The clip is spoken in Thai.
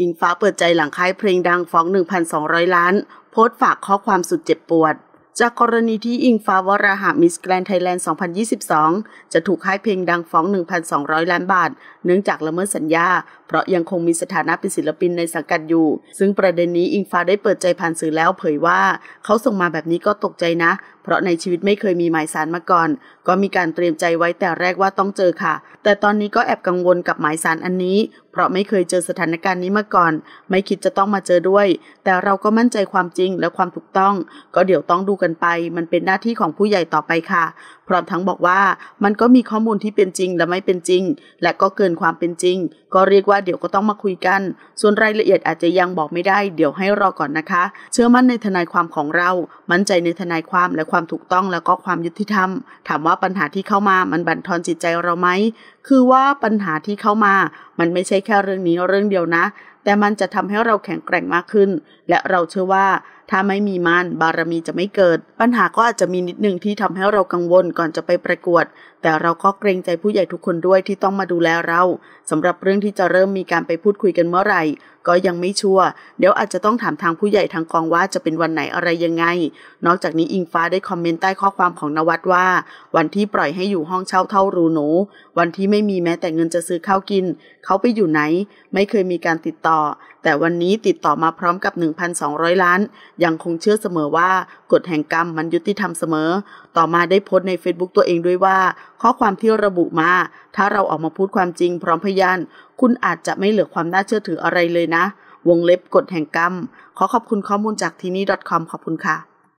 อิงฟ้าเปิดใจหลังค่ายเพลงดังฟ้อง 1,200 ล้าน โพสต์ฝากข้อความสุดเจ็บปวดจากกรณีที่อิงฟ้าวราหามิสแกรนไทยแลนด์2022 จะถูกค่ายเพลงดังฟ้อง 1,200 ล้านบาท เนื่องจากละเมิดสัญญา เพราะยังคงมีสถานะเป็นศิลปินในสังกัดอยู่ ซึ่งประเด็นนี้อิงฟ้าได้เปิดใจผ่านสื่อแล้วเผยว่า เขาส่งมาแบบนี้ก็ตกใจนะ เพราะในชีวิตไม่เคยมีหมายสารมาก่อน ก็มีการเตรียมใจไว้แต่แรกว่าต้องเจอค่ะ แต่ตอนนี้ก็แอบกังวลกับหมายสารอันนี้ เพราะไม่เคยเจอสถานการณ์นี้มาก่อน ไม่คิดจะต้องมาเจอด้วย แต่เราก็มั่นใจความจริงและความถูกต้อง ก็เดี๋ยวต้องดูกันินไปมันเป็นหน้าที่ของผู้ใหญ่ต่อไปค่ะ พร้อมทั้งบอกว่ามันก็มีข้อมูลที่เป็นจริงและไม่เป็นจริง และก็เกินความเป็นจริง ก็เรียกว่าเดี๋ยวก็ต้องมาคุยกัน ส่วนรายละเอียดอาจจะยังบอกไม่ได้ เดี๋ยวให้รอก่อนนะคะ เชื่อมั่นในทนายความของเรา มั่นใจในทนายความและความถูกต้อง แล้วก็ความยุติธรรม ถามว่าปัญหาที่เข้ามา มันบั่นทอนจิตใจเราไหมคือว่าปัญหาที่เข้ามา มันไม่ใช่แค่เรื่องนี้เรื่องเดียวนะ แต่มันจะทำให้เราแข็งแกร่งมากขึ้น และเราเชื่อว่าถ้าไม่มีมันบารมีจะไม่เกิด ปัญหาก็อาจจะมีนิดนึงที่ทำให้เรากังวลก่อนจะไปประกวด แต่เราก็เกรงใจผู้ใหญ่ทุกคนด้วยที่ต้องมาดูแลเรา สำหรับเรื่องที่จะเริ่มมีการไปพูดคุยกันเมื่อไหร่ ก็ยังไม่ชัวร์เดี๋ยวอาจจะต้องถามทางผู้ใหญ่ทางกองว่าจะเป็นวันไหนอะไรยังไง นอกจากนี้อิงฟ้าได้คอมเมนต์ใต้ข้อความของนวัดว่า วันที่ปล่อยให้อยู่ห้องเช่าเท่ารูหนู วันที่ไม่มีแม้แต่เงินจะซื้อข้าวกินเขาไปอยู่ไหน ไม่เคยมีการติดต่อ แต่วันนี้ติดต่อมาพร้อมกับ1,200ล้านยังคงเชื่อเสมอว่า กฎแห่งกรรม มันยุติธรรมเสมอ ต่อมาได้โพสต์ใน Facebook ตัวเองด้วยว่า ข้อความที่ระบุมา ถ้าเราออกมาพูดความจริงพร้อมพยาน คุณอาจจะไม่เหลือความน่าเชื่อถืออะไรเลยนะ วงเล็บกฎแห่งกรรม ขอขอบคุณข้อมูลจากทีนี่ .com ขอบคุณค่ะ